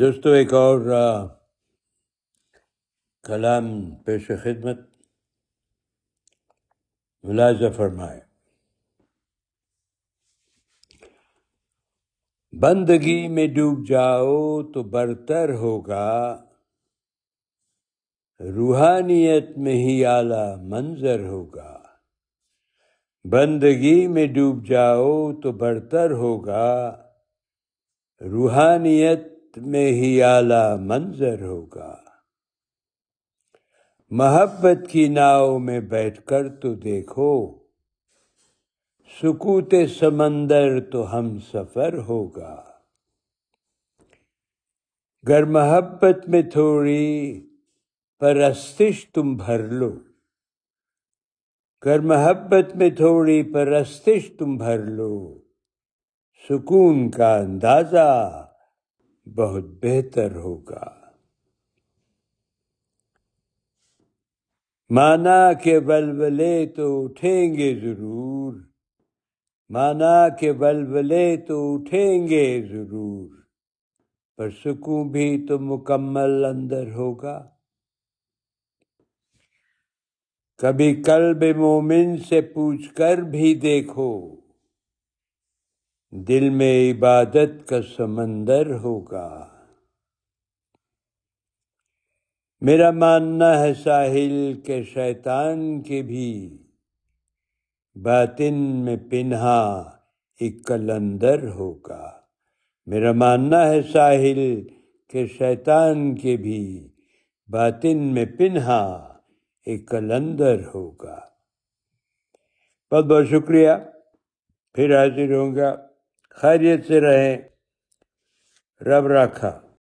دوستو ایک اور کلام پیش خدمت ملازہ فرمائے بندگی میں ڈوب جاؤ تو برتر ہوگا روحانیت میں ہی اعلیٰ منظر ہوگا بندگی میں ڈوب جاؤ تو برتر ہوگا روحانیت میں ہی اعلیٰ منظر ہوگا محبت کی ناؤ میں بیٹھ کر تو دیکھو سکوت سمندر تو ہم سفر ہوگا گر محبت میں تھوڑی پرستش تم بھر لو گر محبت میں تھوڑی پرستش تم بھر لو سکون کا اندازہ بہت بہتر ہوگا مانا کہ بلبلے تو اٹھیں گے ضرور مانا کہ بلبلے تو اٹھیں گے ضرور پر سکون بھی تو مکمل اندر ہوگا کبھی قلب مومن سے پوچھ کر بھی دیکھو دل میں عبادت کا سمندر ہوگا میرا ماننا ہے ساحل کے شیطان کے بھی باطن میں پنہا ایک کلندر ہوگا میرا ماننا ہے ساحل کے شیطان کے بھی باطن میں پنہا ایک کلندر ہوگا بہت بہت شکریہ پھر حاضر ہوں گا خیریت سے رہیں رب رکھا